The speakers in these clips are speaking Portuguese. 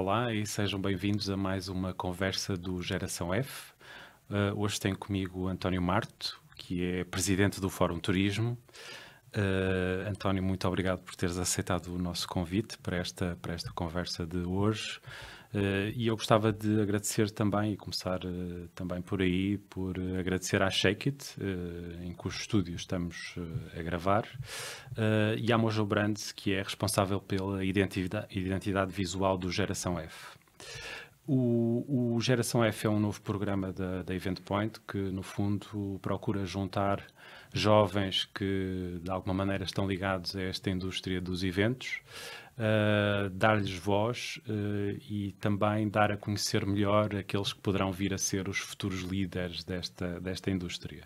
Olá e sejam bem-vindos a mais uma conversa do Geração F. Uh, hoje tenho comigo António Marto, que é presidente do Fórum Turismo. Uh, António, muito obrigado por teres aceitado o nosso convite para esta, para esta conversa de hoje. Uh, e eu gostava de agradecer também, e começar uh, também por aí, por agradecer à Shake It, eh, em cujo estúdio estamos a gravar, e à Mojo Brandes que é responsável pela identidade, identidade visual do Geração F. O, o, Geração F é um novo programa da, da Event Point que, no fundo, procura juntar jovens que de alguma maneira estão ligados a esta indústria dos eventos, uh, dar-lhes voz uh, e também dar a conhecer melhor aqueles que poderão vir a ser os futuros líderes desta, desta indústria.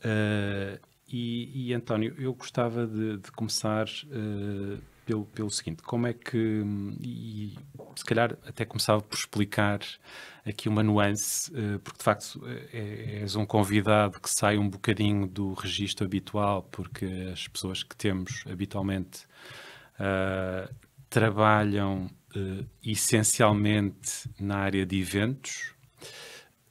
Uh, e, e, António, eu gostava de, de começar pelo, pelo seguinte: como é que, e se calhar até começava por explicar aqui uma nuance, eh, porque de facto eh, é, és um convidado que sai um bocadinho do registro habitual, porque as pessoas que temos habitualmente uh, trabalham uh, essencialmente na área de eventos.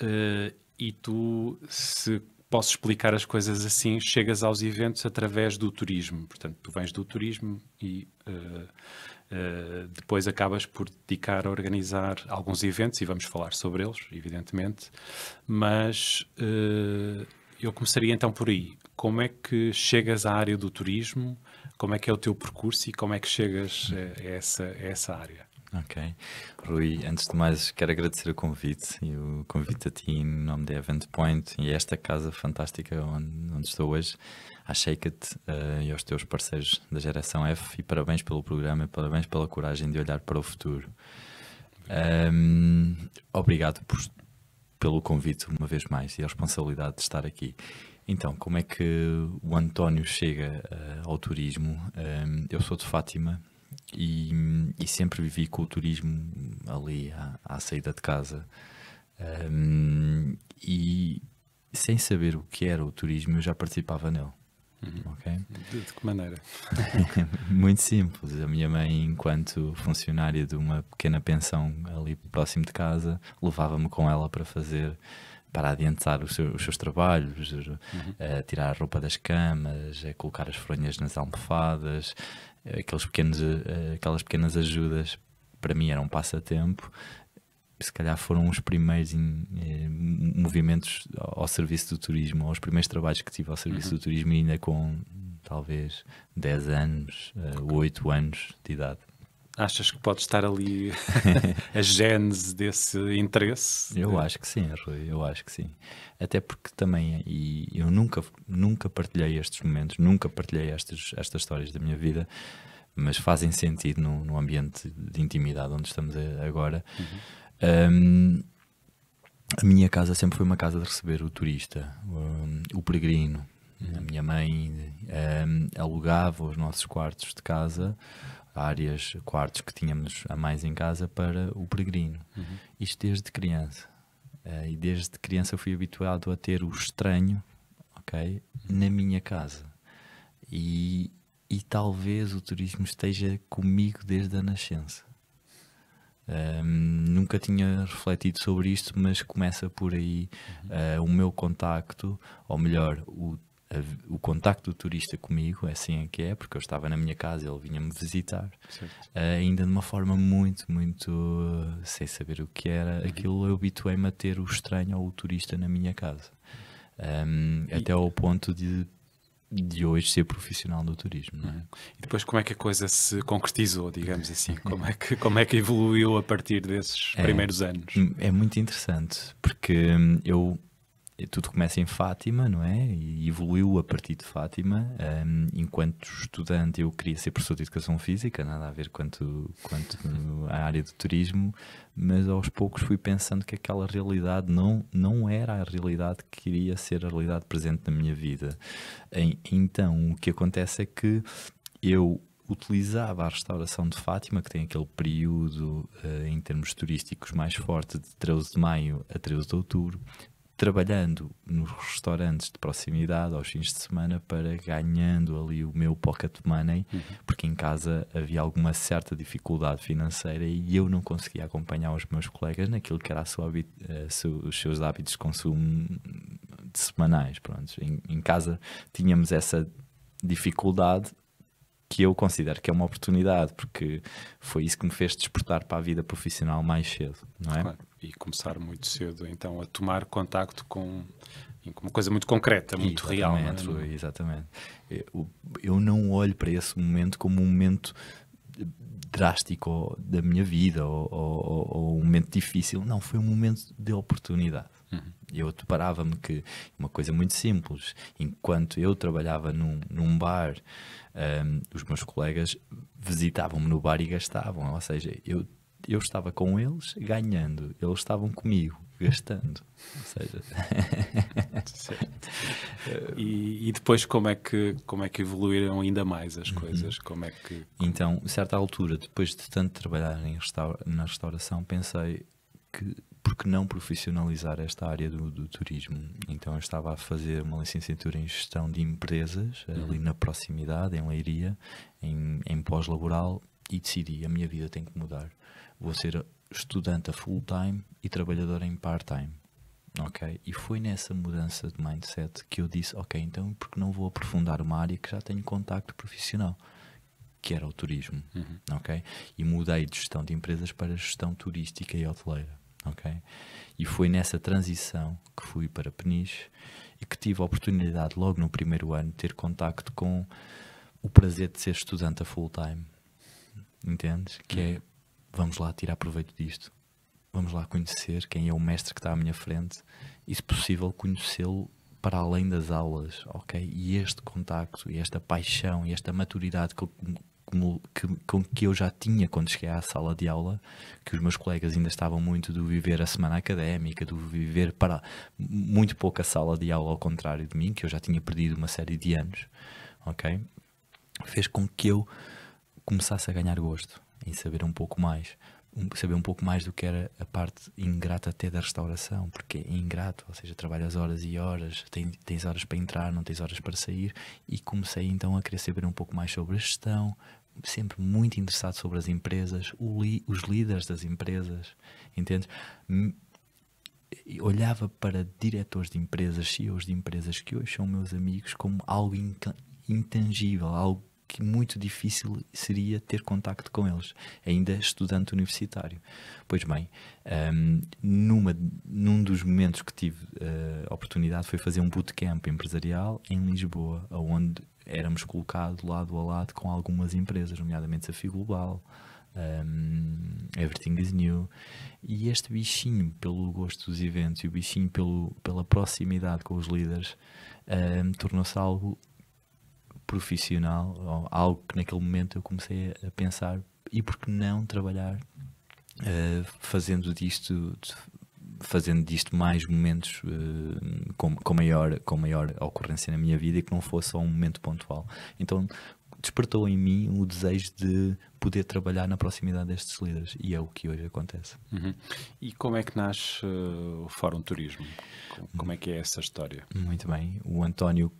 Uh, e tu, se posso explicar as coisas assim, chegas aos eventos através do turismo. Portanto, tu vens do turismo e uh, uh, depois acabas por dedicar a organizar alguns eventos e vamos falar sobre eles, evidentemente. Mas uh, eu começaria então por aí. Como é que chegas à área do turismo? Como é que é o teu percurso e como é que chegas a essa, a essa área? Ok. Rui, antes de mais, quero agradecer o convite e o convite a ti em nome da Event Point e esta casa fantástica onde, onde estou hoje, à shake uh, eh, e aos teus parceiros da geração F. E parabéns pelo programa e parabéns pela coragem de olhar para o futuro. Um, ehm, obrigado por, pelo convite uma vez mais e a responsabilidade de estar aqui. Então, como é que o António chega uh, ao turismo? Um, ehm, eu sou de Fátima, e, e sempre vivi com o turismo ali à, à saída de casa. Um, e sem saber o que era o turismo, eu já participava nele. Uhum. Okay? de que maneira? Muito simples. A minha mãe, enquanto funcionária de uma pequena pensão ali próximo de casa, levava-me com ela para fazer para adiantar os seus trabalhos, eh, uhum. tirar a roupa das camas, a eh, colocar as fronhas nas almofadas, eh, aqueles pequenos, aquelas pequenas ajudas, para mim era um passatempo. Se calhar foram os primeiros movimentos ao, ao serviço do turismo, ou os primeiros trabalhos que tive ao serviço uhum. do turismo, ainda com talvez 10 anos, uh, 8 anos de idade. Achas que pode estar ali a gênese desse interesse? Eu acho que sim, Rui, eu acho que sim. Até porque também, e eu nunca, nunca partilhei estes momentos, nunca partilhei estas, estas histórias da minha vida, mas fazem sentido no, no ambiente de intimidade onde estamos agora. Uhum. Um, a minha casa sempre foi uma casa de receber o turista, o, hum, o peregrino. Uhum. A minha mãe um, alugava os nossos quartos de casa áreas, quartos que tínhamos a mais em casa para o peregrino. Uhum. Isto desde criança. Uh, e desde criança fui habituado a ter o estranho, ok, na minha casa. E, e talvez o turismo esteja comigo desde a nascença. Um, ehm, nunca tinha refletido sobre isto, mas começa por aí uhum. uh, o meu contacto, ou melhor, o o contacto do turista comigo, é assim que é, porque eu estava na minha casa, ele vinha-me visitar, eh, ainda de uma forma muito, muito eh, sem saber o que era, aquilo eu habituei-me a ter o estranho ou o turista na minha casa. Um, ehm, e... Até ao ponto de de hoje ser profissional do turismo, é? Uhum. E depois como é que a coisa se concretizou, digamos assim, como é que como é que evoluiu a partir desses é. primeiros anos? É muito interessante porque hum, eu tudo começa em Fátima, não é? E evoluiu a partir de Fátima. Um, enquanto estudante, eu queria ser professor de educação física, nada a ver quanto, quanto a área do turismo, mas aos poucos fui pensando que aquela realidade não, não era a realidade que queria ser a realidade presente na minha vida. Então, o que acontece é que eu utilizava a restauração de Fátima, que tem aquele período uh, em termos turísticos mais forte de 13 de maio a 13 de outubro, trabalhando nos restaurantes de proximidade aos fins de semana para ganhando ali o meu pocket money, uhum. porque em casa havia alguma certa dificuldade financeira e eu não conseguia acompanhar os meus colegas naquilo que era sua, eh, os seus hábitos de consumo de semanais. Pronto. Em, em casa tínhamos essa dificuldade que eu considero que é uma oportunidade, porque foi isso que me fez despertar para a vida profissional mais cedo, não é? Claro. E começar muito cedo, então, a tomar contacto com uma coisa muito concreta, muito exatamente, real. Não é? Exatamente. Eu, eu não olho para esse momento como um momento drástico da minha vida ou, ou, ou, um momento difícil. Não, foi um momento de oportunidade. Eu deparava-me que uma coisa muito simples, enquanto eu trabalhava num, num bar, um, os meus colegas visitavam-me no bar e gastavam, ou seja, eu, eu estava com eles ganhando, eles estavam comigo gastando, ou seja. e, e, depois como é que como é que evoluíram ainda mais as uhum. coisas? Como é que como... então, a certa altura, depois de tanto trabalhar em restaura, na restauração, pensei que porque não profissionalizar esta área do, do, turismo? Então eu estava a fazer uma licenciatura em gestão de empresas, uhum. ali na proximidade, em Leiria, em, em pós-laboral, e decidi, a minha vida tem que mudar. Vou ser estudante a full-time e trabalhador em part-time. Ok? E foi nessa mudança de mindset que eu disse, ok, então porque não vou aprofundar uma área que já tenho contacto profissional? Que era o turismo, uhum. ok? E mudei de gestão de empresas para gestão turística e hoteleira ok? E foi nessa transição que fui para Peniche e que tive a oportunidade, logo no primeiro ano, de ter contacto com o prazer de ser estudante a full time. Entendes? Que é, vamos lá tirar proveito disto. Vamos lá conhecer quem é o mestre que está à minha frente e, se possível, conhecê-lo para além das aulas, ok? E este contacto, e esta paixão, e esta maturidade que eu como, que, com que eu já tinha quando cheguei à sala de aula, que os meus colegas ainda estavam muito do viver a semana académica, do viver para muito pouca sala de aula, ao contrário de mim, que eu já tinha perdido uma série de anos, ok? Fez com que eu começasse a ganhar gosto em saber um pouco mais, saber um pouco mais do que era a parte ingrata até da restauração, porque é ingrato, ou seja, trabalhas horas e horas, tens, tens horas para entrar, não tens horas para sair, e comecei então a querer saber um pouco mais sobre a gestão, sempre muito interessado sobre as empresas, li, os líderes das empresas, entende? Olhava para diretores de empresas, CEOs de empresas que hoje são meus amigos, como algo intangível, algo que muito difícil seria ter contacto com eles, ainda estudante universitário. Pois bem, um, numa, num dos momentos que tive uh, oportunidade foi fazer um bootcamp empresarial em Lisboa, onde éramos colocados lado a lado com algumas empresas, nomeadamente Desafio Global, um, Everything is New. E este bichinho pelo gosto dos eventos e o bichinho pelo, pela proximidade com os líderes um, tornou-se algo profissional, ou algo que naquele momento eu comecei a pensar, e por que não trabalhar uh, fazendo disto fazendo disto mais momentos uh, com, com, maior, com maior ocorrência na minha vida e que não fosse só um momento pontual. Então despertou em mim o desejo de poder trabalhar na proximidade destes líderes e é o que hoje acontece. Uhum. E como é que nasce uh, o Fórum Turismo? como é que é essa história? Muito bem. O António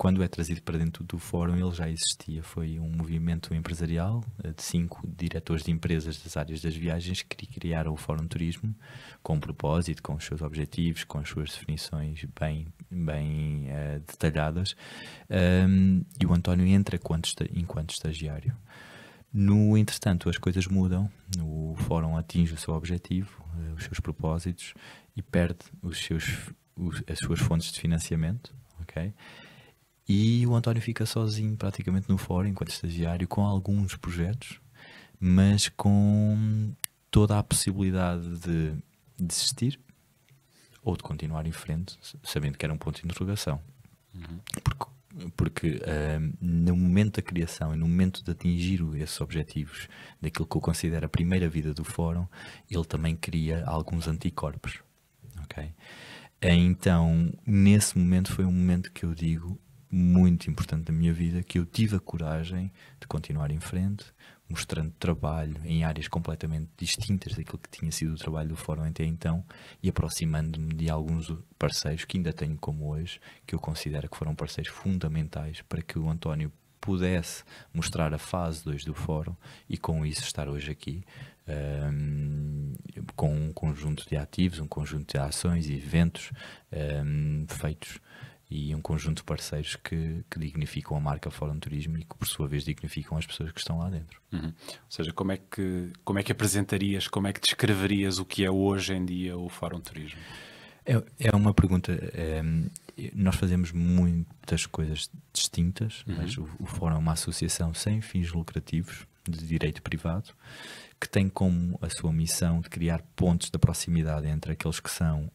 quando é trazido para dentro do fórum, ele já existia. Foi um movimento empresarial eh, de cinco diretores de empresas das áreas das viagens que criaram o Fórum Turismo com um propósito, com os seus objetivos, com as suas definições bem, bem uh, detalhadas. Um, e o António entra enquanto, enquanto estagiário. No entretanto, as coisas mudam, o fórum atinge o seu objetivo, eh, os seus propósitos e perde os seus, os, as suas fontes de financiamento, ok? E o António fica sozinho praticamente no fórum, enquanto estagiário, com alguns projetos, mas com toda a possibilidade de desistir ou de continuar em frente, sabendo que era um ponto de interrogação. Uhum. Porque, porque uh, no momento da criação e no momento de atingir esses objetivos daquilo que eu considero a primeira vida do fórum, ele também cria alguns anticorpos. ok Então, nesse momento foi um momento que eu digo muito importante da minha vida que eu tive a coragem de continuar em frente, mostrando trabalho em áreas completamente distintas daquilo que tinha sido o trabalho do Fórum até então e aproximando-me de alguns parceiros que ainda tenho como hoje, que eu considero que foram parceiros fundamentais para que o António pudesse mostrar a fase 2 do Fórum e com isso estar hoje aqui. Um, com um conjunto de ativos, um conjunto de ações e eventos um, feitos e um conjunto de parceiros que, que dignificam a marca Fórum Turismo e que por sua vez dignificam as pessoas que estão lá dentro. Uhum. Ou seja, como é, que, como é que apresentarias, como é que descreverias o que é hoje em dia o Fórum Turismo? É, é uma pergunta. É, nós fazemos muitas coisas distintas, uhum. mas o, o Fórum é uma associação sem fins lucrativos de direito privado que tem como a sua missão de criar pontos de proximidade entre aqueles que são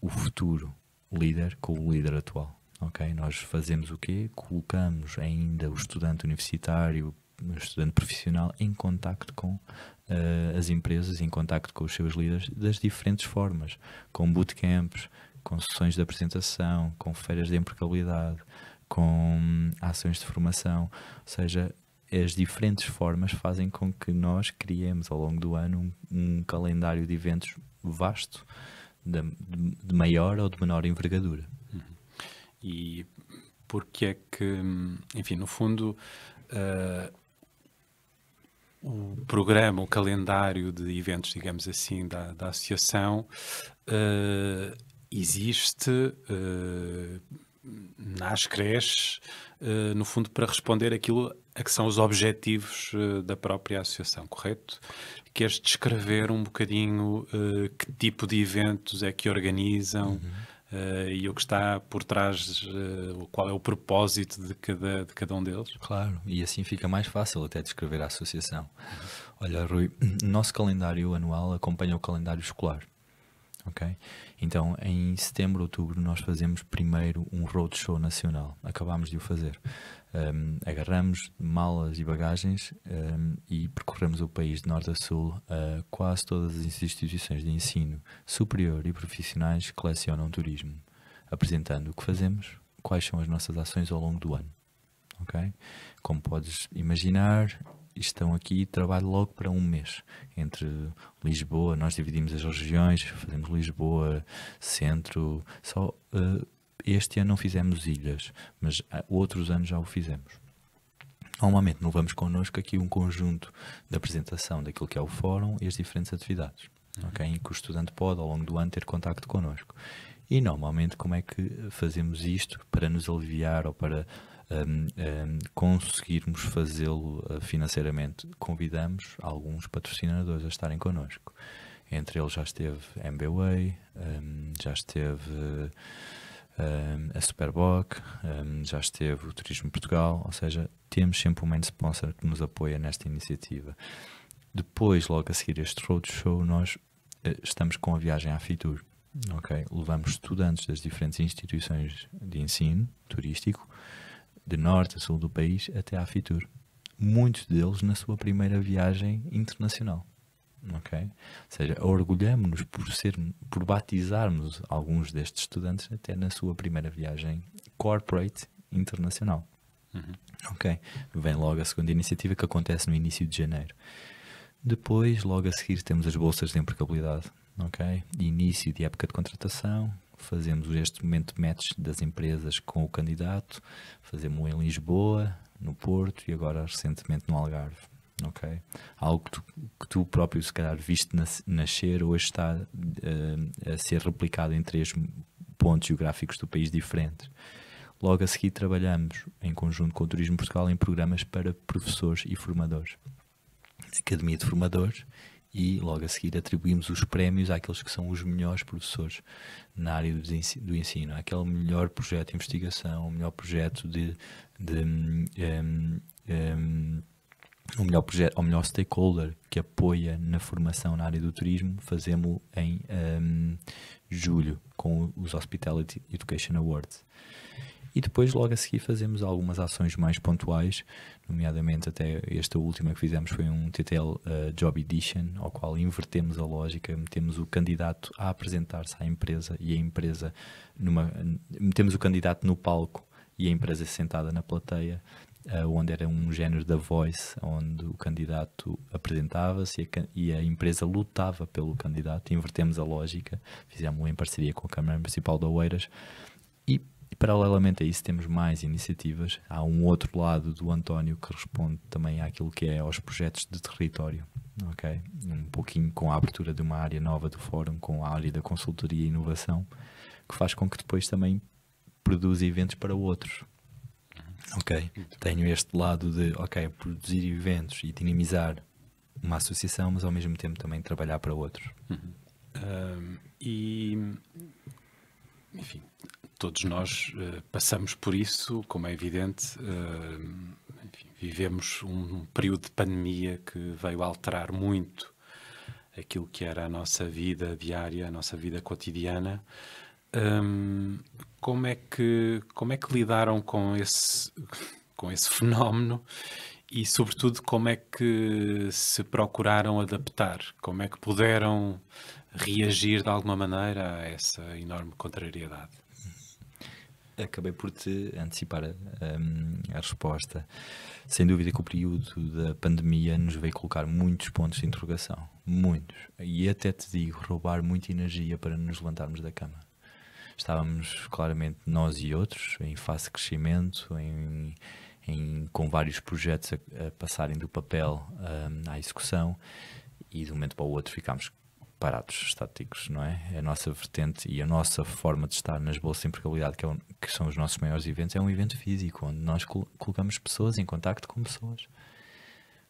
o futuro líder com o líder atual. ok? Nós fazemos o quê? Colocamos ainda o estudante universitário, o estudante profissional em contacto com uh, as empresas, em contacto com os seus líderes das diferentes formas, com bootcamps, com sessões de apresentação, com feiras de empregabilidade, com hum, ações de formação, ou seja, as diferentes formas fazem com que nós criemos ao longo do ano um, um calendário de eventos vasto de, de maior ou de menor envergadura. Uhum. E porque é que, enfim, no fundo, uh, o programa, o calendário de eventos, digamos assim, da, da associação uh, existe uh, eh, nas creches, uh, no fundo, para responder aquilo a que são os objetivos da própria associação, correto? queres descrever um bocadinho uh, que tipo de eventos é que organizam uhum. uh, e o que está por trás, uh, qual é o propósito de cada, de cada um deles? Claro, e assim fica mais fácil até descrever a associação. Uhum. Olha, Rui, nosso calendário anual acompanha o calendário escolar. ok Então, em setembro, outubro, nós fazemos primeiro um roadshow nacional. Acabámos de o fazer um, agarramos malas e bagagens um, e percorremos o país de norte a sul. Uh, quase todas as instituições de ensino superior e profissionais colecionam turismo, apresentando o que fazemos, quais são as nossas ações ao longo do ano. Okay? Como podes imaginar, estão aqui trabalho logo para um mês entre Lisboa, nós dividimos as regiões, fazemos Lisboa, centro, só uh, este ano não fizemos ilhas, mas ah, outros anos já o fizemos. Normalmente não vamos connosco aqui um conjunto da apresentação daquilo que é o fórum e as diferentes atividades, uhum. ok? Em que o estudante pode, ao longo do ano, ter contacto connosco. E normalmente como é que fazemos isto para nos aliviar ou para um, um, conseguirmos fazê-lo ah, financeiramente? Convidamos alguns patrocinadores a estarem connosco. Entre eles já esteve MBWay, um, já esteve... Uh, a Superboc, um, já esteve o Turismo Portugal, ou seja, temos sempre um main sponsor que nos apoia nesta iniciativa. Depois, logo a seguir este roadshow, nós uh, estamos com a viagem à Fitur. Okay? Levamos estudantes das diferentes instituições de ensino turístico, de norte a sul do país, até à Fitur. Muitos deles na sua primeira viagem internacional ok? Ou seja, orgulhamos-nos por, ser, por batizarmos alguns destes estudantes até na sua primeira viagem corporate internacional. Uhum. Ok? Vem logo a segunda iniciativa que acontece no início de janeiro. Depois, logo a seguir, temos as bolsas de empregabilidade, ok? Início de época de contratação, fazemos este momento match das empresas com o candidato, fazemos em Lisboa, no Porto e agora recentemente no Algarve ok? Algo que tu, que tu, próprio, se calhar, viste nascer, hoje está uh, a ser replicado em três pontos geográficos do país diferentes. Logo a seguir, trabalhamos em conjunto com o Turismo Portugal em programas para professores e formadores. Academia de Formadores e logo a seguir atribuímos os prémios àqueles que são os melhores professores na área do ensino, aquele melhor projeto de investigação, o melhor projeto de, de um, um, hum, o melhor projeto, ou melhor stakeholder que apoia na formação na área do turismo, fazemos em um, julho com os Hospitality Education Awards. E depois, logo a seguir, fazemos algumas ações mais pontuais, nomeadamente até esta última que fizemos foi um TTL uh, eh, Job Edition, ao qual invertemos a lógica, metemos o candidato a apresentar-se à empresa e a empresa numa, metemos o candidato no palco e a empresa sentada na plateia, eh, onde era um género da voice, onde o candidato apresentava-se e, e, a empresa lutava pelo candidato. Invertemos a lógica, fizemos em parceria com a Câmara Municipal de Oeiras e, e, paralelamente a isso temos mais iniciativas. Há um outro lado do António que responde também àquilo que é aos projetos de território, ok? Um pouquinho com a abertura de uma área nova do Fórum, com a área da consultoria e inovação, que faz com que depois também produza eventos para outros Ok, tenho este lado de, ok, produzir eventos e dinamizar uma associação, mas ao mesmo tempo também trabalhar para outros. Uhum. e, enfim, todos nós uh, passamos por isso, como é evidente. Uh, enfim, vivemos um período de pandemia que veio alterar muito aquilo que era a nossa vida diária, a nossa vida cotidiana. Um, como é que, como é que lidaram com esse, com esse fenómeno e, sobretudo, como é que se procuraram adaptar? Como é que puderam reagir de alguma maneira a essa enorme contrariedade? Acabei por te antecipar um, a resposta. Sem dúvida que o período da pandemia nos veio colocar muitos pontos de interrogação. Muitos. E até te digo, roubar muita energia para nos levantarmos da cama estávamos claramente nós e outros em fase de crescimento, em, em com vários projetos a, a passarem do papel um, à execução e de um momento para o outro ficámos parados, estáticos, não é? A nossa vertente e a nossa forma de estar nas bolsas de empregabilidade, que, é um, que são os nossos maiores eventos, é um evento físico, onde nós col colocamos pessoas em contacto com pessoas.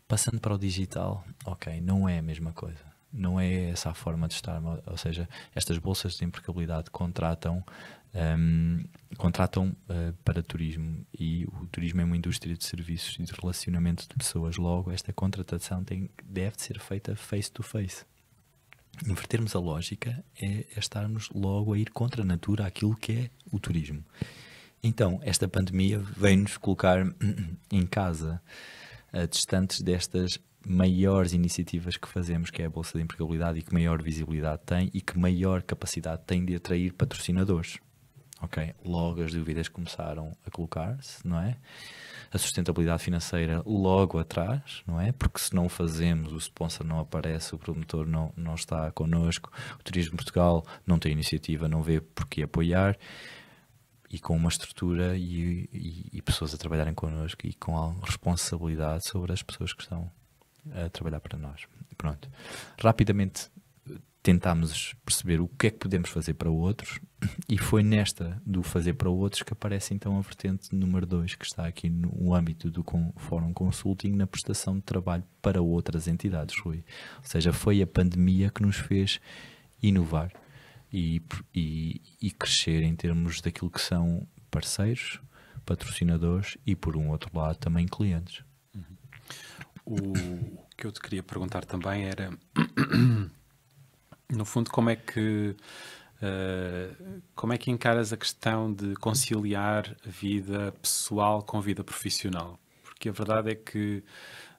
Passando para o digital, ok, não é a mesma coisa não é essa a forma de estar. Ou seja, estas bolsas de empregabilidade contratam, um, contratam uh, para turismo e o turismo é uma indústria de serviços e de relacionamento de pessoas. Logo, esta contratação tem, deve ser feita face to face. Invertermos a lógica é, é estarmos logo a ir contra a natura aquilo que é o turismo. Então, esta pandemia vem-nos colocar hum, hum, em casa, eh, distantes destas maiores iniciativas que fazemos, que é a Bolsa de Empregabilidade e que maior visibilidade tem e que maior capacidade tem de atrair patrocinadores. Ok? Logo as dúvidas começaram a colocar-se, não é? A sustentabilidade financeira logo atrás, não é? Porque se não fazemos, o sponsor não aparece, o promotor não, não está connosco, o Turismo Portugal não tem iniciativa, não vê por que apoiar e com uma estrutura e, e, e pessoas a trabalharem connosco e com responsabilidade sobre as pessoas que estão a trabalhar para nós. Pronto. Rapidamente eh, tentámos perceber o que é que podemos fazer para outros e foi nesta do fazer para outros que aparece então a vertente número 2 que está aqui no âmbito do Fórum Consulting na prestação de trabalho para outras entidades, Rui. Ou seja, foi a pandemia que nos fez inovar e, e, e crescer em termos daquilo que são parceiros, patrocinadores e por um outro lado também clientes. Uhum o que eu te queria perguntar também era, no fundo, como é que uh, como é que encaras a questão de conciliar a vida pessoal com a vida profissional? Porque a verdade é que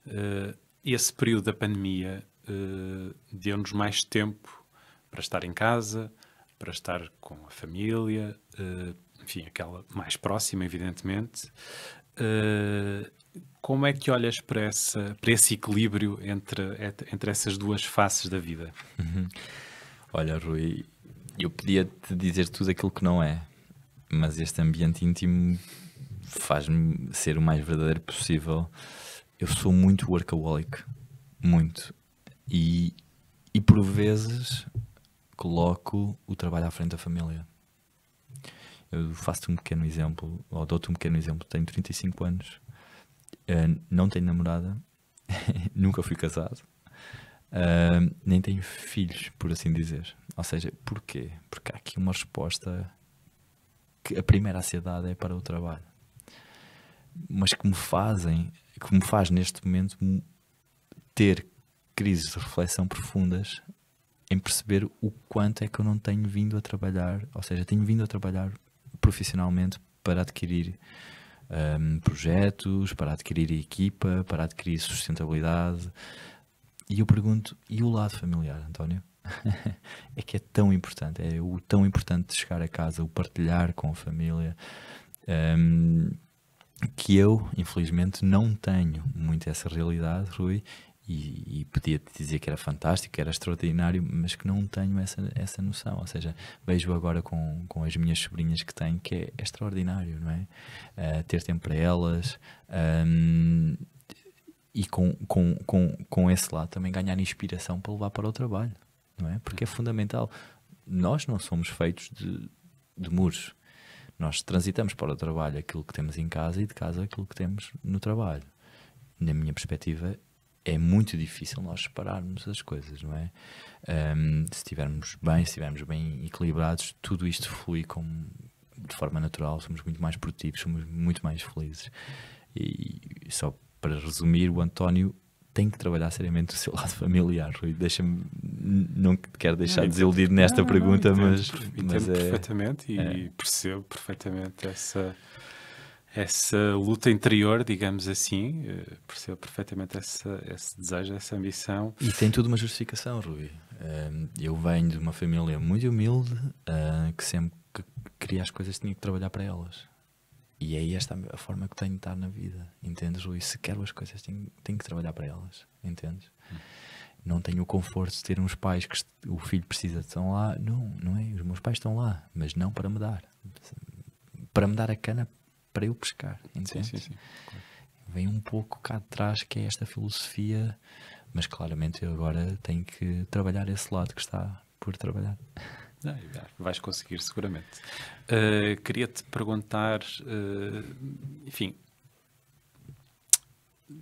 uh, esse período da pandemia uh, deu-nos mais tempo para estar em casa, para estar com a família, enfim, aquela mais próxima, evidentemente como é que olhas para, essa, para esse equilíbrio entre, entre essas duas faces da vida? Uhum. Olha, Rui, eu podia te dizer tudo aquilo que não é, mas este ambiente íntimo faz-me ser o mais verdadeiro possível. Eu sou muito workaholic, muito. E, e por vezes coloco o trabalho à frente da família. Eu faço-te um pequeno exemplo, ou dou-te um pequeno exemplo. Tenho 35 anos, eh, não tenho namorada, nunca fui casado, uh, nem tenho filhos, por assim dizer. Ou seja, porquê? Porque há aqui uma resposta que a primeira ansiedade é para o trabalho, mas que me fazem, que me faz neste momento ter crises de reflexão profundas em perceber o quanto é que eu não tenho vindo a trabalhar, ou seja, tenho vindo a trabalhar profissionalmente para adquirir um, projetos, para adquirir equipa, para adquirir sustentabilidade. E eu pergunto, e o lado familiar, António? é que é tão importante, é o tão importante de chegar a casa, o partilhar com a família, um, que eu, infelizmente, não tenho muito essa realidade, Rui, e, e podia-te dizer que era fantástico, que era extraordinário, mas que não tenho essa, essa noção. Ou seja, vejo agora com, com as minhas sobrinhas que tenho que é, é extraordinário, não é? Uh, ter tempo para elas um, ehm, e com, com, com, com esse lado também ganhar inspiração para levar para o trabalho, não é? Porque é fundamental. Nós não somos feitos de, de muros. Nós transitamos para o trabalho aquilo que temos em casa e de casa aquilo que temos no trabalho. Na minha perspectiva, é muito difícil nós separarmos as coisas, não é? Um, se estivermos bem, se estivermos bem equilibrados, tudo isto flui com de forma natural, somos muito mais produtivos, somos muito mais felizes. E, só para resumir, o António tem que trabalhar seriamente o seu lado familiar, Rui. Deixa-me, não quero deixar não, nesta não, pergunta, não, entendo, mas, entendo mas é, perfeitamente e é. percebo perfeitamente essa essa luta interior, digamos assim, eh, percebo perfeitamente essa, esse desejo, essa ambição. E tem tudo uma justificação, Rui. Eh, eu venho de uma família muito humilde eh, que sempre que queria as coisas tinha que trabalhar para elas. E é esta a forma que tenho de estar na vida, entendes, Rui? Se quero as coisas, tenho, tenho que trabalhar para elas, entendes? Não tenho o conforto de ter uns pais que o filho precisa de estão lá. Não, não é? Os meus pais estão lá, mas não para me dar. Para me dar a cana para eu pescar, entende? Sim, sim, sim. Vem um pouco cá atrás que é esta filosofia, mas claramente eu agora tenho que trabalhar esse lado que está por trabalhar. Não, ah, vais conseguir, seguramente. Uh, Queria-te perguntar, uh, enfim,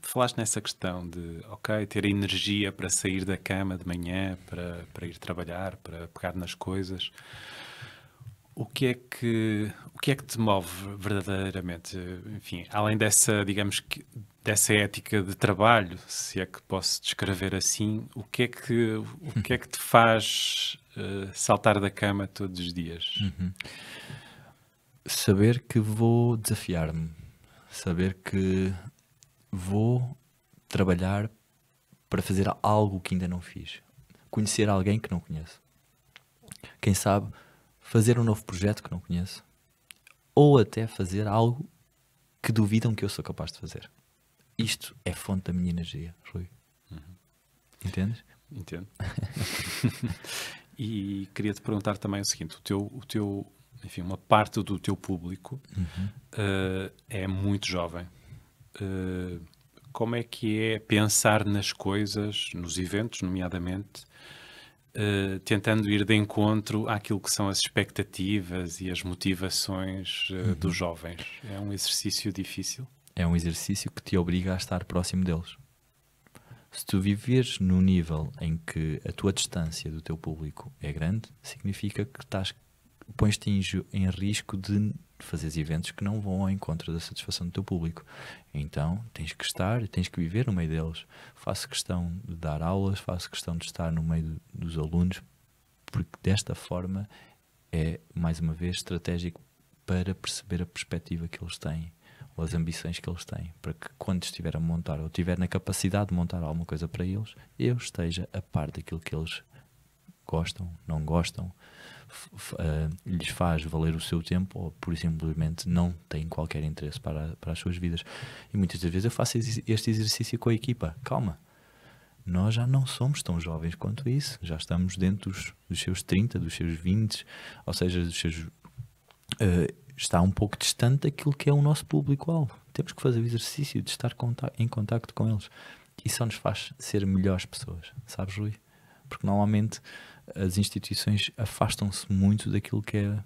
falaste nessa questão de, ok, ter energia para sair da cama de manhã, para, para ir trabalhar, para pegar nas coisas o que é que o que é que te move verdadeiramente? Enfim, além dessa, digamos que dessa ética de trabalho, se é que posso descrever assim, o que é que o que é que te faz uh, saltar da cama todos os dias? Uhum. Saber que vou desafiar-me, saber que vou trabalhar para fazer algo que ainda não fiz, conhecer alguém que não conheço. Quem sabe fazer um novo projeto que não conheço, ou até fazer algo que duvidam que eu sou capaz de fazer. Isto é fonte da minha energia, Rui. Uhum. Entendes? Entendo. e queria te perguntar também o seguinte: o teu, o teu enfim, uma parte do teu público uhum. uh, é muito jovem. Uh, como é que é pensar nas coisas, nos eventos, nomeadamente, eh, tentando ir de encontro àquilo que são as expectativas e as motivações uh, uhum. dos jovens. É um exercício difícil? É um exercício que te obriga a estar próximo deles. Se tu viveres num nível em que a tua distância do teu público é grande, significa que estás pões-te em, em risco de fazeres eventos que não vão ao encontro da satisfação do teu público. Então tens que estar, tens que viver no meio deles. Faço questão de dar aulas, faço questão de estar no meio dos alunos, porque desta forma é, mais uma vez, estratégico para perceber a perspectiva que eles têm ou as ambições que eles têm, para que quando estiver a montar ou tiver na capacidade de montar alguma coisa para eles, eu esteja a par daquilo que eles gostam, não gostam, uh, lhes faz valer o seu tempo ou por simplesmente não têm qualquer interesse para, para as suas vidas. E muitas das vezes eu faço este exercício com a equipa. Calma, nós já não somos tão jovens quanto isso, já estamos dentro dos, dos seus 30, dos seus 20, ou seja, dos seus. Uh, está um pouco distante daquilo que é o nosso público-alvo. Temos que fazer o exercício de estar em contacto com eles. Isso só nos faz ser melhores pessoas, sabes, Rui? Porque normalmente as instituições afastam-se muito daquilo que é uh,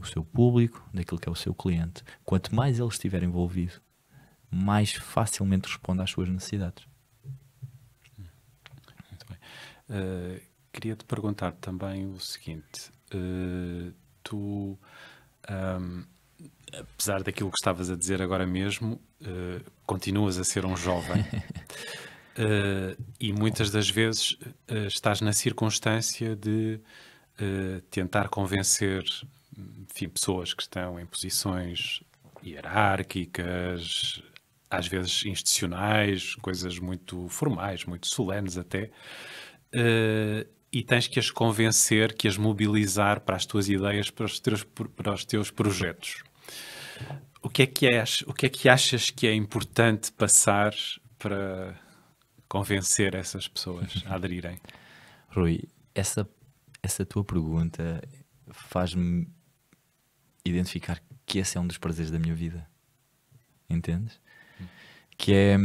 o seu público, daquilo que é o seu cliente. Quanto mais ele estiver envolvido, mais facilmente responde às suas necessidades. Muito bem. Uh, queria te perguntar também o seguinte: uh, tu, um, ehm, apesar daquilo que estavas a dizer agora mesmo, eh, continuas a ser um jovem. Uh, e muitas das vezes uh, estás na circunstância de uh, tentar convencer enfim, pessoas que estão em posições hierárquicas, às vezes institucionais, coisas muito formais, muito solenes até, e tens que as convencer, que as mobilizar para as tuas ideias, para os teus, para os teus projetos. O que, é que és, o que é que achas que é importante passar para convencer essas pessoas a aderirem? Rui, essa, essa tua pergunta faz-me identificar que esse é um dos prazeres da minha vida. Entendes? Hum. Que é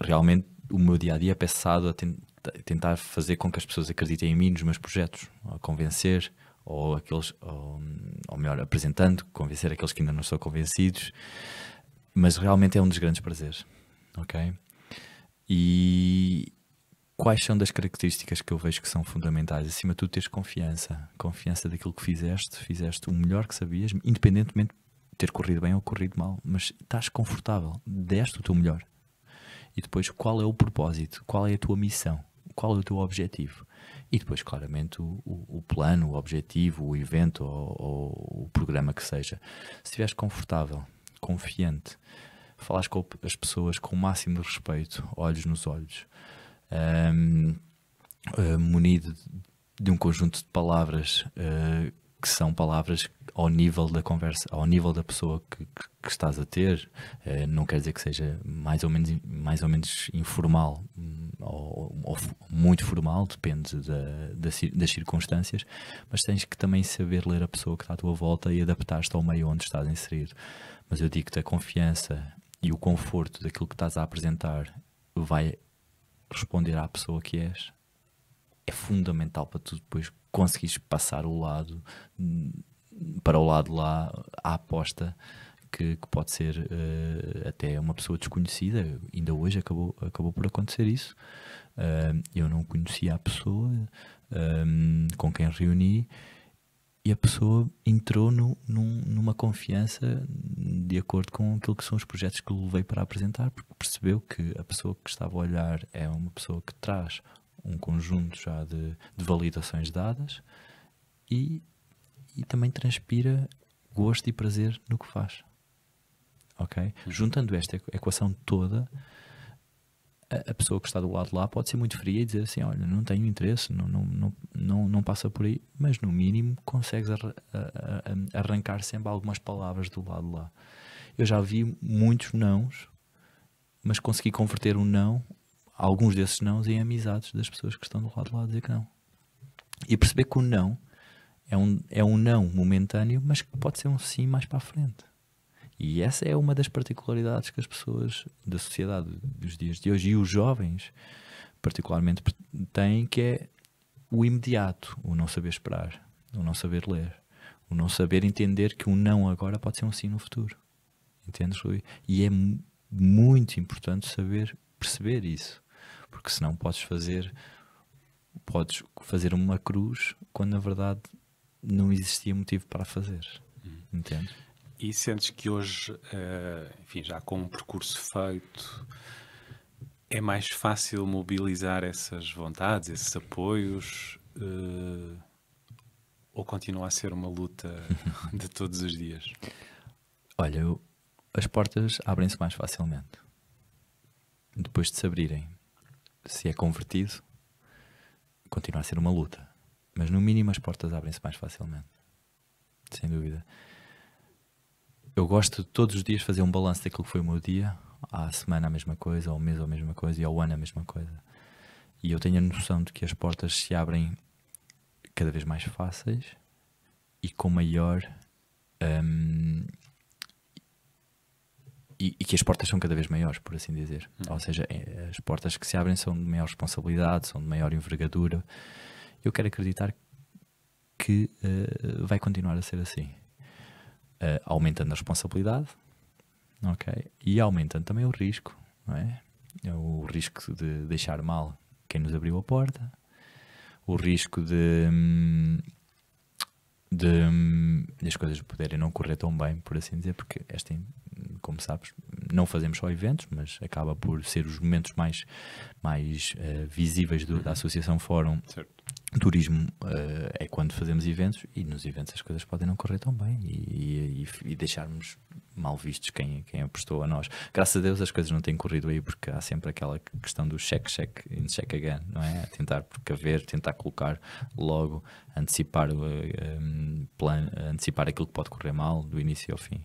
realmente o meu dia a dia é passado a tent tentar fazer com que as pessoas acreditem em mim, nos meus projetos, a convencer, ou aqueles, ou, ou melhor, apresentando, convencer aqueles que ainda não são convencidos. Mas realmente é um dos grandes prazeres. Ok? E quais são das características que eu vejo que são fundamentais? Acima de tudo, teres confiança. Confiança daquilo que fizeste, fizeste o melhor que sabias, independentemente de ter corrido bem ou corrido mal, mas estás confortável, deste o teu melhor. E depois, qual é o propósito? Qual é a tua missão? Qual é o teu objetivo? E depois, claramente, o, o plano, o objetivo, o evento ou, ou o programa que seja. Se estiveres confortável, confiante, falas com as pessoas com o máximo de respeito, olhos nos olhos, um, eh, munido de um conjunto de palavras uh, que são palavras ao nível da conversa, ao nível da pessoa que, que estás a ter, uh, não quer dizer que seja mais ou menos, mais ou menos informal hum, ou, ou muito formal, depende da, da, das circunstâncias, mas tens que também saber ler a pessoa que está à tua volta e adaptar-te ao meio onde estás inserido. Mas eu digo que a confiança e o conforto daquilo que estás a apresentar vai responder à pessoa que és, é fundamental para tu depois conseguires passar o lado hum, para o lado lá a aposta que, que, pode ser uh, até uma pessoa desconhecida. Ainda hoje acabou, acabou por acontecer isso. Uh, eu não conhecia a pessoa um, eh, com quem reuni e a pessoa entrou no, num, numa confiança de acordo com aquilo que são os projetos que levei para apresentar, porque percebeu que a pessoa que estava a olhar é uma pessoa que traz um conjunto já de, de validações dadas e, e também transpira gosto e prazer no que faz. Ok? Juntando esta equação toda a, pessoa que está do lado de lá pode ser muito fria e dizer assim: olha, não tenho interesse, não, não, não, não, não passa por aí, mas no mínimo consegues ar, a, arrancar sempre algumas palavras do lado de lá. Eu já vi muitos nãos, mas consegui converter um não, alguns desses nãos, em amizades das pessoas que estão do lado de lá a dizer que não. E perceber que o não é um, é um não momentâneo, mas que pode ser um sim mais para a frente. E essa é uma das particularidades que as pessoas da sociedade dos dias de hoje e os jovens, particularmente, têm, que é o imediato, o não saber esperar, o não saber ler, o não saber entender que um não agora pode ser um sim no futuro. Entendes, Rui? E é muito importante saber perceber isso, porque senão podes fazer podes fazer uma cruz quando na verdade não existia motivo para fazer. Hum. Entendes? Entende? E sentes que hoje, eh, enfim, já com um percurso feito, é mais fácil mobilizar essas vontades, esses apoios? Eh, ou continua a ser uma luta de todos os dias? Olha, eu, as portas abrem-se mais facilmente depois de se abrirem. Se é convertido, continua a ser uma luta, mas no mínimo as portas abrem-se mais facilmente, sem dúvida eu gosto de todos os dias fazer um balanço daquilo que foi o meu dia, à semana a mesma coisa, ao mês a mesma coisa e ao ano a mesma coisa. E eu tenho a noção de que as portas se abrem cada vez mais fáceis e com maior. Um, e, e, que as portas são cada vez maiores, por assim dizer. Hum. Ou seja, é, as portas que se abrem são de maior responsabilidade, são de maior envergadura. Eu quero acreditar que uh, vai continuar a ser assim uh, aumentando a responsabilidade okay? e aumentando também o risco, não é? é? o risco de deixar mal quem nos abriu a porta, o risco de, de, de as coisas poderem não correr tão bem, por assim dizer, porque esta, é assim, como sabes, não fazemos só eventos, mas acaba por ser os momentos mais, mais uh, visíveis do, da Associação Fórum certo. Turismo uh, é quando fazemos eventos e nos eventos as coisas podem não correr tão bem e, e, e, deixarmos mal vistos quem, quem apostou a nós. Graças a Deus as coisas não têm corrido aí porque há sempre aquela questão do check, check and check again, não é? Tentar precaver, tentar colocar logo, antecipar, uh, plan, antecipar aquilo que pode correr mal do início ao fim.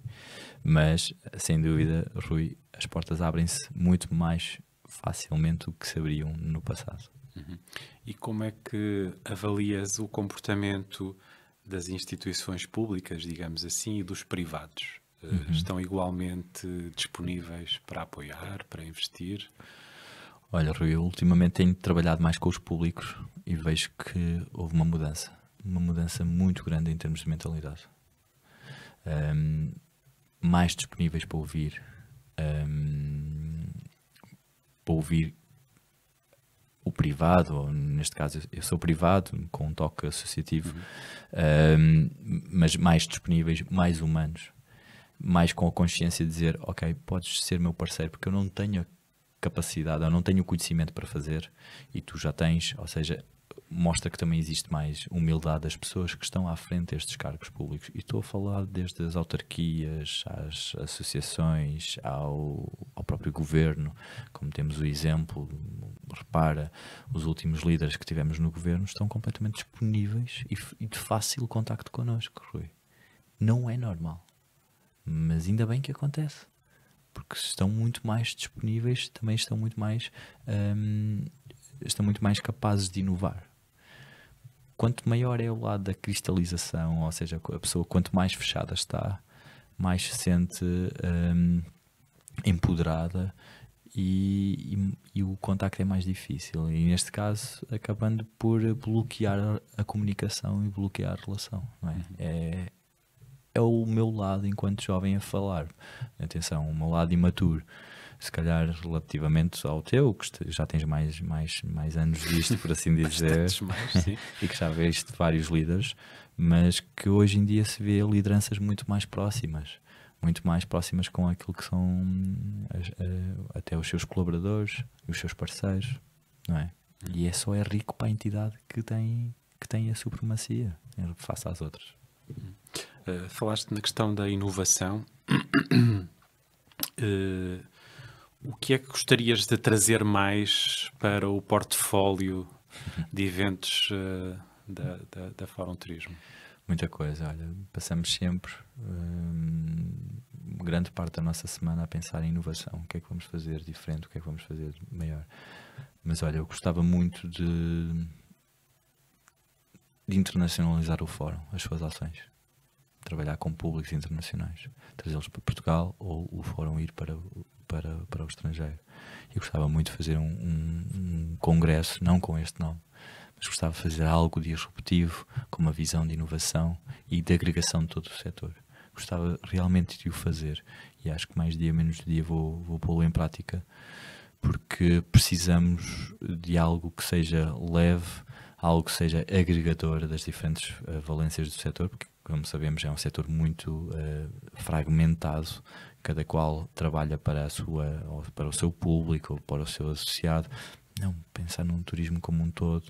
Mas sem dúvida, Rui, as portas abrem-se muito mais facilmente do que se abriam no passado. Uhum. E como é que avalias o comportamento das instituições públicas, digamos assim, e dos privados? Eh, uhum. Estão igualmente disponíveis para apoiar, para investir? Olha, Rui, eu ultimamente tenho trabalhado mais com os públicos e vejo que houve uma mudança. Uma mudança muito grande em termos de mentalidade. Um, ehm, mais disponíveis para ouvir, um, ehm, para ouvir privado, ou neste caso eu sou privado, com um toque associativo, uhum. um, mas mais disponíveis, mais humanos, mais com a consciência de dizer: Ok, podes ser meu parceiro, porque eu não tenho a capacidade, eu não tenho o conhecimento para fazer e tu já tens, ou seja, mostra que também existe mais humildade das pessoas que estão à frente destes cargos públicos. E estou a falar desde as autarquias, às associações, ao, ao próprio governo, como temos o exemplo, repara, os últimos líderes que tivemos no governo estão completamente disponíveis e, e de fácil contacto connosco, Rui. Não é normal. Mas ainda bem que acontece porque estão muito mais disponíveis, também estão muito mais, hum, estão muito mais capazes de inovar quanto maior é o lado da cristalização, ou seja, a pessoa quanto mais fechada está, mais se sente um, empoderada e, e, e, o contacto é mais difícil. E neste caso, acabando por bloquear a comunicação e bloquear a relação. É? Uhum. é? é, o meu lado enquanto jovem a falar. Atenção, o meu lado imaturo se calhar relativamente ao teu, que já tens mais, mais, mais anos disto, por assim dizer, mais, e que já vês vários líderes, mas que hoje em dia se vê lideranças muito mais próximas, muito mais próximas com aquilo que são eh, até os seus colaboradores, e os seus parceiros, não é? E é só é rico para a entidade que tem, que tem a supremacia face às outras. Uh, falaste na questão da inovação. Uh, O que é que gostarias de trazer mais para o portfólio de eventos uh, da, da, da Fórum Turismo? Muita coisa, olha, passamos sempre um, grande parte da nossa semana a pensar em inovação, o que é que vamos fazer diferente, o que é que vamos fazer maior. Mas olha, eu gostava muito de, de internacionalizar o fórum, as suas ações, trabalhar com públicos internacionais, trazê-los para Portugal ou o fórum ir para para, para o estrangeiro. E gostava muito de fazer um, um, um, congresso, não com este nome, mas gostava de fazer algo disruptivo, com uma visão de inovação e de agregação de todo o setor. Gostava realmente de o fazer e acho que mais dia, menos dia vou, vou pô-lo em prática, porque precisamos de algo que seja leve, algo que seja agregador das diferentes uh, valências do setor, porque, como sabemos, é um setor muito uh, fragmentado cada qual trabalha para a sua ou para o seu público ou para o seu associado não pensar num turismo como um todo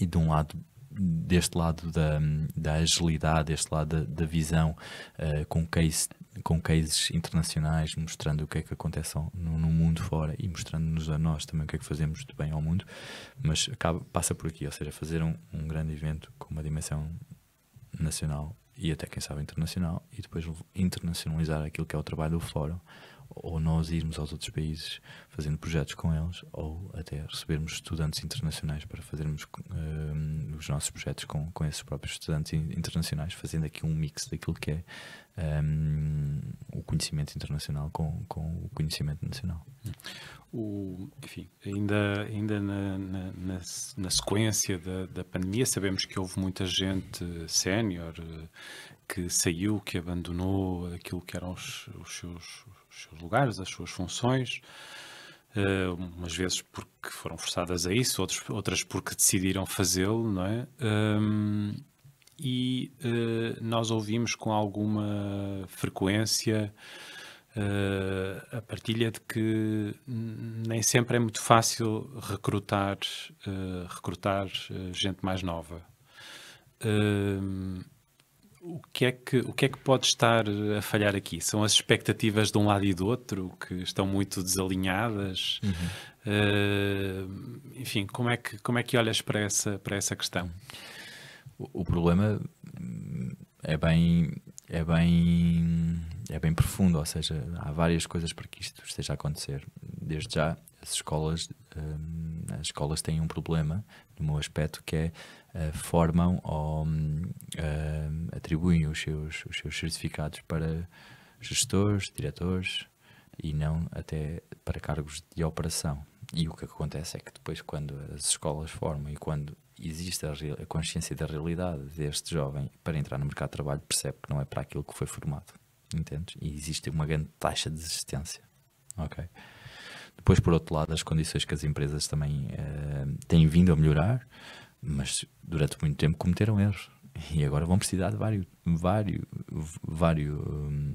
e de um lado deste lado da, da agilidade deste lado da, da visão uh, com case com cases internacionais, mostrando o que é que acontece no, no mundo fora e mostrando-nos a nós também o que é que fazemos de bem ao mundo, mas acaba, passa por aqui, ou seja, fazer um, um grande evento com uma dimensão nacional e até, quem sabe, internacional, e depois internacionalizar aquilo que é o trabalho do Fórum ou nós irmos aos outros países fazendo projetos com eles, ou até recebermos estudantes internacionais para fazermos uh, os nossos projetos com, com esses próprios estudantes internacionais, fazendo aqui um mix daquilo que é um, eh, o conhecimento internacional com, com o conhecimento nacional. O, enfim, ainda, ainda na, na, na, na sequência da, da pandemia, sabemos que houve muita gente sénior eh, que saiu, que abandonou aquilo que eram os, os seus os seus lugares, as suas funções, uh, umas vezes porque foram forçadas a isso, outros, outras porque decidiram fazê-lo, não é? Um, ehm, e uh, nós ouvimos com alguma frequência uh, a partilha de que nem sempre é muito fácil recrutar, recrutar gente mais nova. Ehm, o que, é que, o que é que pode estar a falhar aqui? São as expectativas de um lado e do outro que estão muito desalinhadas? Uhum. Uh, enfim, como é, que, como é que olhas para essa, para essa questão? O, o, problema é bem, é, bem, é bem profundo, ou seja, há várias coisas para que isto esteja a acontecer. Desde já, as escolas, um, as escolas têm um problema, no meu aspecto, que é uh, formam ou um, eh, atribuem os seus, os seus certificados para gestores, diretores e não até para cargos de operação. E o que acontece é que depois, quando as escolas formam e quando existe a, a consciência da realidade deste jovem para entrar no mercado de trabalho, percebe que não é para aquilo que foi formado. entende E existe uma grande taxa de desistência. Ok? Depois, por outro lado, as condições que as empresas também uh, têm vindo a melhorar, mas durante muito tempo cometeram erros. E agora vão precisar de vários, vários, vários um,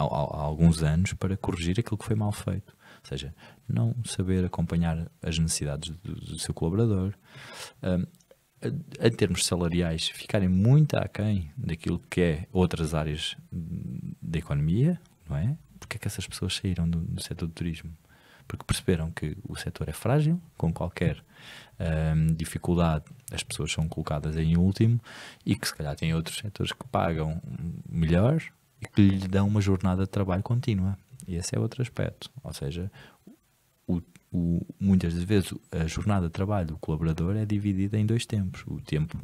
alguns anos para corrigir aquilo que foi mal feito. Ou seja, não saber acompanhar as necessidades do, do seu colaborador, um, em termos salariais, ficarem muito aquém daquilo que é outras áreas hum, da economia, não é? Porque é que essas pessoas saíram do, do setor do turismo? porque perceberam que o setor é frágil, com qualquer um, dificuldade as pessoas são colocadas em último e que se calhar tem outros setores que pagam melhor e que lhe dão uma jornada de trabalho contínua. E esse é outro aspecto, ou seja, o, o, muitas das vezes a jornada de trabalho do colaborador é dividida em dois tempos, o tempo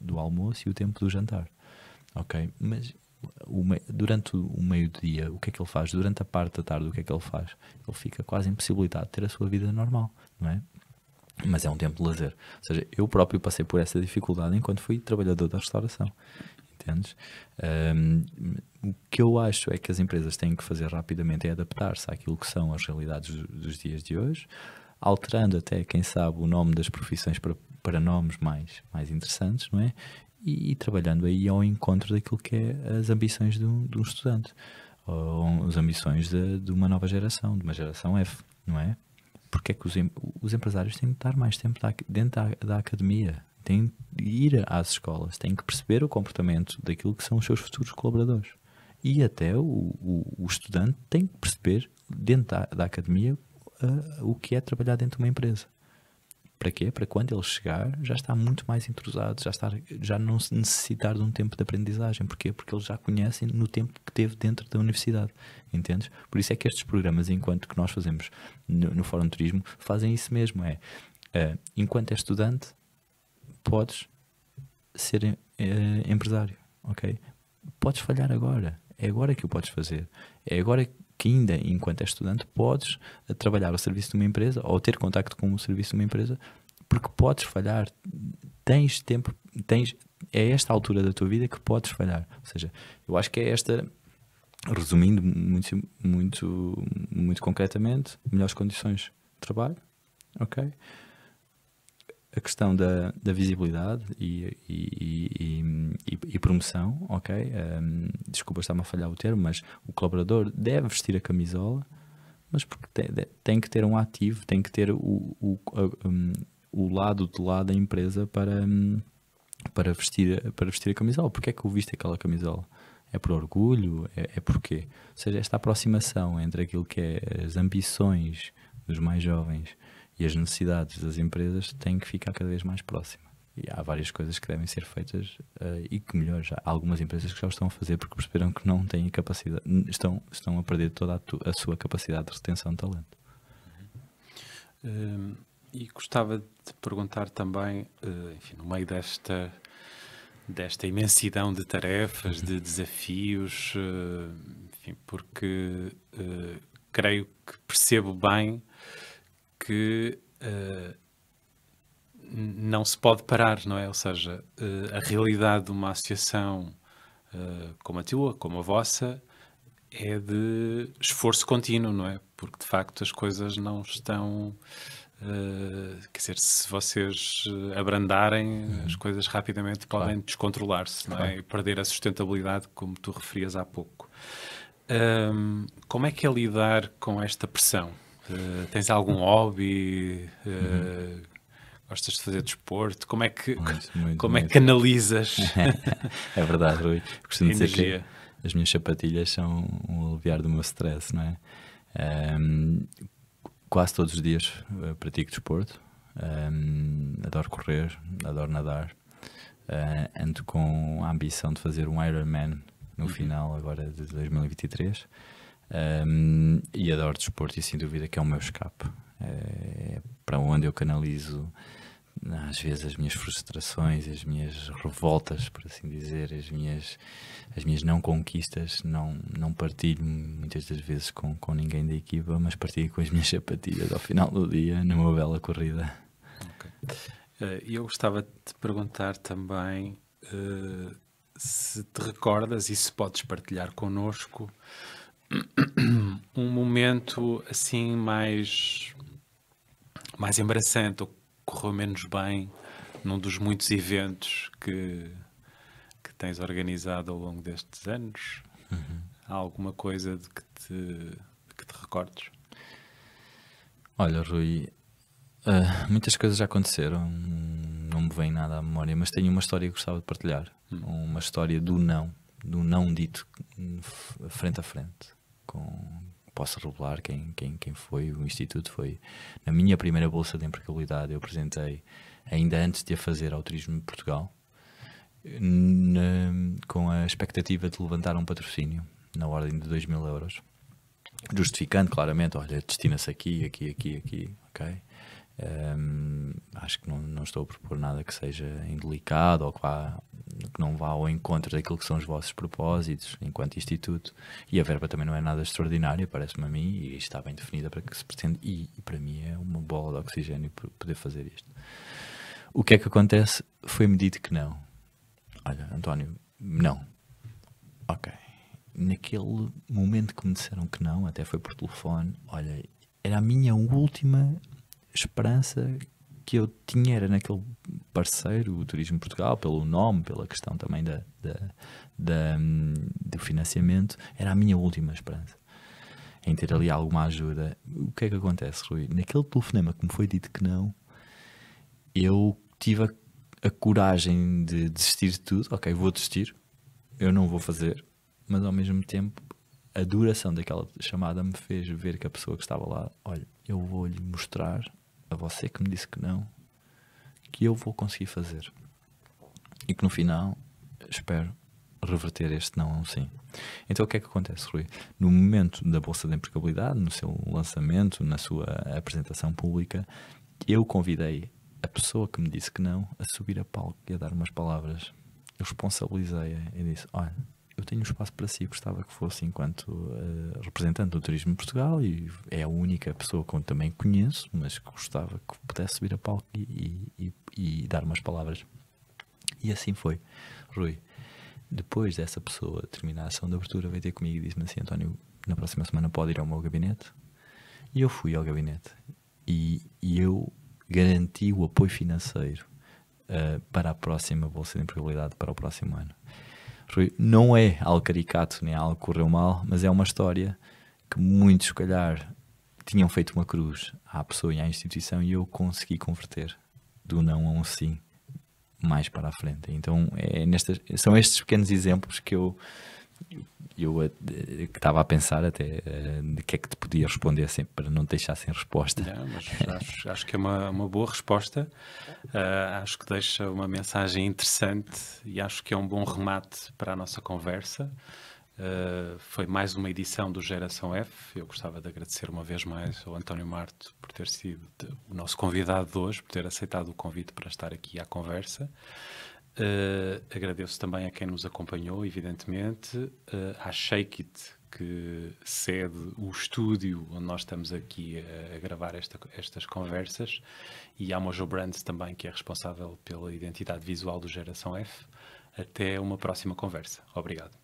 do almoço e o tempo do jantar. Ok, mas durante o meio-dia, o que é que ele faz? Durante a parte da tarde, o que é que ele faz? Ele fica quase impossibilitado de ter a sua vida normal, não é? Mas é um tempo de lazer. Ou seja, eu próprio passei por essa dificuldade enquanto fui trabalhador da restauração. Entendes? Um, o que eu acho é que as empresas têm que fazer rapidamente é adaptar-se àquilo que são as realidades dos dias de hoje, alterando até, quem sabe, o nome das profissões para, para nomes mais, mais interessantes, não é? e, e, trabalhando aí ao encontro daquilo que é as ambições de um, de um estudante ou as ambições de, de, uma nova geração, de uma geração F, não é? Porque é que os, em, os empresários têm de estar mais tempo da, dentro da, da, academia, têm de ir às escolas, têm que perceber o comportamento daquilo que são os seus futuros colaboradores. E até o, o, o estudante tem que perceber dentro da, da academia uh, o que é trabalhar dentro de uma empresa. Para quê? Para quando ele chegar já está muito mais entrosado, já, está, já não se necessitar de um tempo de aprendizagem. Porquê? Porque ele já conhece no tempo que teve dentro da universidade. Entendes? Por isso é que estes programas, enquanto que nós fazemos no, no Fórum de Turismo, fazem isso mesmo. É, eh, enquanto é estudante, podes ser eh, empresário, ok? Podes falhar agora. É agora que o podes fazer. É agora que que ainda enquanto é estudante podes eh, trabalhar ao serviço de uma empresa ou ter contacto com o serviço de uma empresa porque podes falhar, tens tempo, tens é esta altura da tua vida que podes falhar. Ou seja, eu acho que é esta resumindo muito muito muito concretamente, melhores condições de trabalho, OK? a questão da, da visibilidade e, e, e, e, promoção, ok? Um, desculpa, está-me a falhar o termo, mas o colaborador deve vestir a camisola, mas porque tem, tem que ter um ativo, tem que ter o, o, um, o lado de lá da empresa para, um, para, vestir, para vestir a camisola. Porquê é que eu visto aquela camisola? É por orgulho? É, é porquê? Ou seja, esta aproximação entre aquilo que é as ambições dos mais jovens e as necessidades das empresas têm que ficar cada vez mais próximas. E há várias coisas que devem ser feitas uh, e que melhor já há algumas empresas que já o estão a fazer porque perceberam que não têm capacidade, estão, estão a perder toda a, tu, a sua capacidade de retenção de talento. Uhum. uhum. E gostava de perguntar também, eh, enfim, no meio desta desta imensidão de tarefas, uhum. de desafios, eh, enfim, porque creio que percebo bem que uh, não se pode parar, não é? Ou seja, uh, a realidade de uma associação uh, como a tua, como a vossa, é de esforço contínuo, não é? Porque de facto as coisas não estão. Uh, quer dizer, se vocês abrandarem, uhum. as coisas rapidamente podem claro. descontrolar-se não é? claro. é? e perder a sustentabilidade, como tu referias há pouco. Um, ehm, como é que é lidar com esta pressão? Eh, tens algum hobby? Uh, uhum. Gostas de fazer desporto? Como é que, muito, muito, como muito. é que canalizas é verdade, Rui. Costumo dizer que as minhas sapatilhas são um aliviar do meu stress, não é? Um, ehm, quase todos os dias eh, pratico desporto. Um, ehm, adoro correr, adoro nadar. Uh, ando com a ambição de fazer um Ironman no uhum. final agora de 2023. Um, e adoro desporto e sem dúvida que é o meu escape. É para onde eu canalizo às vezes as minhas frustrações, as minhas revoltas, por assim dizer, as minhas, as minhas não conquistas, não, não partilho muitas das vezes com, com ninguém da equipa, mas partilho com as minhas sapatilhas ao final do dia, numa bela corrida. Okay. Eh, eu gostava de perguntar também uh, se te recordas e se podes partilhar connosco um momento assim mais mais embaraçante ou correu menos bem num dos muitos eventos que, que tens organizado ao longo destes anos? Uhum. Há alguma coisa de que te, de que te recordes? Olha, Rui, uh, muitas coisas já aconteceram, não me vem nada à memória, mas tenho uma história que gostava de partilhar. Uhum. Uma história do não, do não dito frente a frente com posso revelar quem, quem, quem foi o instituto, foi na minha primeira bolsa de empregabilidade eu apresentei ainda antes de a fazer ao Turismo de Portugal na, com a expectativa de levantar um patrocínio na ordem de 2 mil euros justificando claramente, olha, destina-se aqui, aqui, aqui, aqui, ok? Um, acho que não, não estou a propor nada que seja indelicado ou que, vá, que não vá ao encontro daquilo que são os vossos propósitos enquanto instituto. E a verba também não é nada extraordinária, parece-me a mim, e está bem definida para que se pretende. E, e para mim é uma bola de oxigênio poder fazer isto. O que é que acontece? Foi-me dito que não. Olha, António, não. Ok. Naquele momento que me disseram que não, até foi por telefone, olha, era a minha última esperança que eu tinha era naquele parceiro, o Turismo Portugal, pelo nome, pela questão também da, da, da, do financiamento, era a minha última esperança em ter ali alguma ajuda. O que é que acontece, Rui? Naquele telefonema que me foi dito que não, eu tive a, a coragem de desistir de tudo. Ok, vou desistir, eu não vou fazer, mas ao mesmo tempo a duração daquela chamada me fez ver que a pessoa que estava lá, olha, eu vou lhe mostrar a você que me disse que não, que eu vou conseguir fazer. E que no final, espero reverter este não a um sim. Então o que é que acontece, Rui? No momento da Bolsa de Empregabilidade, no seu lançamento, na sua apresentação pública, eu convidei a pessoa que me disse que não a subir a palco e a dar umas palavras. Eu responsabilizei-a e disse: Olha, eu tenho um espaço para si, gostava que fosse enquanto uh, representante do turismo em Portugal e é a única pessoa que eu também conheço, mas que gostava que pudesse subir a palco e, e, e, dar umas palavras. E assim foi, Rui. Depois dessa pessoa terminar a ação de abertura, veio ter comigo e disse-me assim: António, na próxima semana pode ir ao meu gabinete. E eu fui ao gabinete e, e eu garanti o apoio financeiro uh, para a próxima Bolsa de Empregabilidade para o próximo ano. Porque não é algo caricato, nem algo que correu mal, mas é uma história que muitos, se calhar, tinham feito uma cruz à pessoa e à instituição e eu consegui converter do não a um sim mais para a frente. Então é nestas, são estes pequenos exemplos que eu eu eh, que estava a pensar até eh, de que é que te podia responder sempre assim, para não deixar sem resposta. acho, acho, que é uma, uma boa resposta, uh, acho que deixa uma mensagem interessante e acho que é um bom remate para a nossa conversa. Uh, foi mais uma edição do Geração F. Eu gostava de agradecer uma vez mais ao António Marto por ter sido o nosso convidado de hoje, por ter aceitado o convite para estar aqui à conversa. Uh, agradeço também a quem nos acompanhou, evidentemente, uh, eh, à Shake It, que cede o estúdio onde nós estamos aqui a, a gravar esta, estas conversas, e à Mojo Brand também, que é responsável pela identidade visual do Geração F. Até uma próxima conversa. Obrigado.